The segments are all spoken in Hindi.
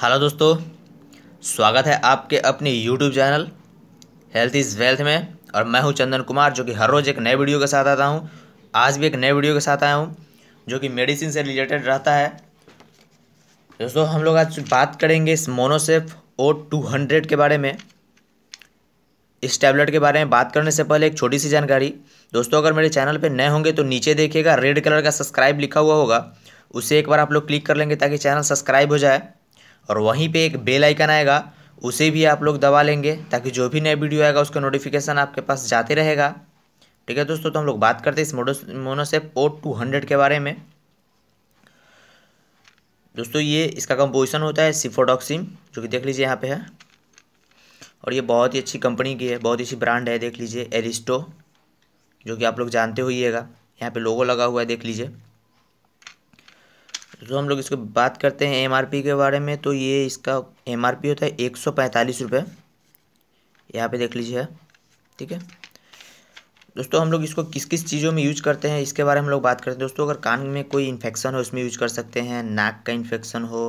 हेलो दोस्तों स्वागत है आपके अपने YouTube channel health is wealth में और मैं हूं चंदन कुमार जो कि हर रोज़ एक नए वीडियो के साथ आता हूं आज भी एक नए वीडियो के साथ आया हूं जो कि मेडिसिन से रिलेटेड रहता है दोस्तों हम लोग आज बात करेंगे इस मोनोसेफ ओ टू हंड्रेड के बारे में इस टैबलेट के बारे में बात करने से पहले एक छोटी सी जानकारी दोस्तों अगर मेरे चैनल पर नए होंगे तो नीचे देखिएगा रेड कलर का सब्सक्राइब लिखा हुआ होगा उसे एक बार आप लोग क्लिक कर लेंगे ताकि चैनल सब्सक्राइब हो जाए और वहीं पे एक बेल आइकन आएगा उसे भी आप लोग दबा लेंगे ताकि जो भी नया वीडियो आएगा उसका नोटिफिकेशन आपके पास जाते रहेगा ठीक है दोस्तों तो हम लोग बात करते हैं इस मोडो मोनोसेप ओ टू हंड्रेड के बारे में दोस्तों ये इसका कंपोजिशन होता है सिफोडॉक्सिम जो कि देख लीजिए यहाँ पे है और ये बहुत ही अच्छी कंपनी की है बहुत ही अच्छी ब्रांड है देख लीजिए एरिस्टो जो कि आप लोग जानते हुईगा यहाँ पे लोगो लगा हुआ है देख लीजिए तो हम लोग इसको बात करते हैं एमआरपी के बारे में तो ये इसका एमआरपी होता है एक सौ पैंतालीस रुपये यहाँ पर देख लीजिए ठीक है दोस्तों हम लोग इसको किस किस चीज़ों में यूज करते हैं इसके बारे में हम लोग बात करते हैं दोस्तों अगर कान में कोई इन्फेक्शन हो उसमें यूज कर सकते हैं नाक का इन्फेक्शन हो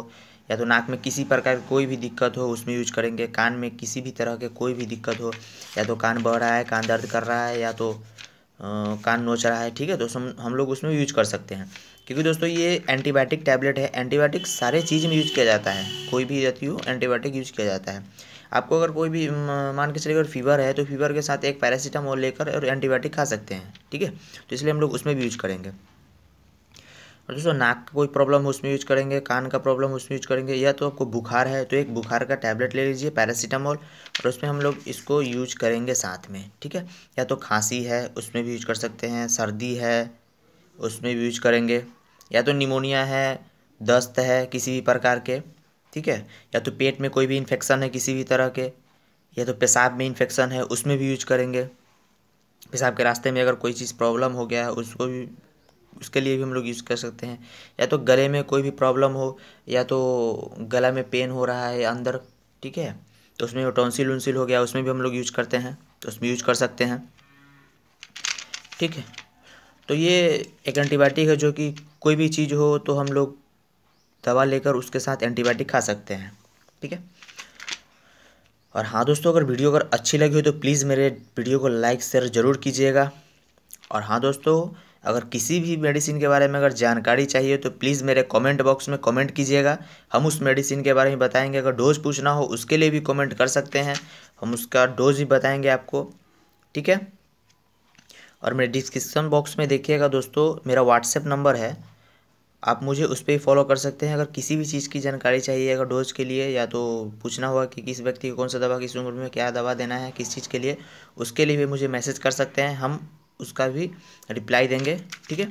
या तो नाक में किसी प्रकार की कोई भी दिक्कत हो उसमें यूज करेंगे कान में किसी भी तरह के कोई भी दिक्कत हो या तो कान बढ़ रहा है कान दर्द कर रहा है या तो कान नोच रहा है ठीक है दोस्तों हम लोग उसमें यूज कर सकते हैं क्योंकि दोस्तों ये एंटीबायोटिक टैबलेट है एंटीबायोटिक सारे चीज़ में यूज किया जाता है कोई भी रहती हो एंटीबायोटिक यूज किया जाता है आपको अगर कोई भी मान के चलिए अगर फीवर है तो फीवर के साथ एक पैरासीटामोल लेकर और एंटीबायोटिक खा सकते हैं ठीक है तो इसलिए हम लोग उसमें भी यूज करेंगे और दोस्तों नाक का कोई प्रॉब्लम उसमें यूज करेंगे कान का प्रॉब्लम उसमें यूज करेंगे या तो आपको बुखार है तो एक बुखार का टैबलेट ले लीजिए पैरासीटामोल और उसमें हम लोग इसको यूज करेंगे साथ में ठीक है या तो खांसी है उसमें भी यूज कर सकते हैं सर्दी है उसमें भी यूज करेंगे या तो निमोनिया है दस्त है किसी भी प्रकार के ठीक है या तो पेट में कोई भी इन्फेक्शन है किसी भी तरह के या तो पेशाब में इन्फेक्शन है उसमें भी यूज करेंगे पेशाब के रास्ते में अगर कोई चीज़ प्रॉब्लम हो गया है उसको भी उसके लिए भी हम लोग यूज़ कर सकते हैं या तो गले में कोई भी प्रॉब्लम हो या तो गला में पेन हो रहा है अंदर ठीक है तो उसमें टॉन्सिल उन्सिल हो गया उसमें भी हम लोग यूज करते हैं तो उसमें यूज कर सकते हैं ठीक है तो ये एक एंटीबायोटिक है जो कि कोई भी चीज़ हो तो हम लोग दवा लेकर उसके साथ एंटीबायोटिक खा सकते हैं ठीक है और हाँ दोस्तों अगर वीडियो अगर अच्छी लगी हो तो प्लीज़ मेरे वीडियो को लाइक शेयर ज़रूर कीजिएगा और हाँ दोस्तों अगर किसी भी मेडिसिन के बारे में अगर जानकारी चाहिए तो प्लीज़ मेरे कमेंट बॉक्स में कमेंट कीजिएगा हम उस मेडिसिन के बारे में बताएंगे अगर डोज पूछना हो उसके लिए भी कमेंट कर सकते हैं हम उसका डोज भी बताएंगे आपको ठीक है और मेरे डिस्क्रिप्सन बॉक्स में देखिएगा दोस्तों मेरा व्हाट्सएप नंबर है आप मुझे उस पर ही फॉलो कर सकते हैं अगर किसी भी चीज़ की जानकारी चाहिए अगर डोज के लिए या तो पूछना होगा कि किस व्यक्ति को कौन सा दवा किस उम्र में क्या दवा देना है किस चीज़ के लिए उसके लिए भी मुझे मैसेज कर सकते हैं हम उसका भी रिप्लाई देंगे ठीक है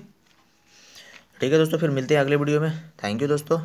ठीक है दोस्तों फिर मिलते हैं अगले वीडियो में थैंक यू दोस्तों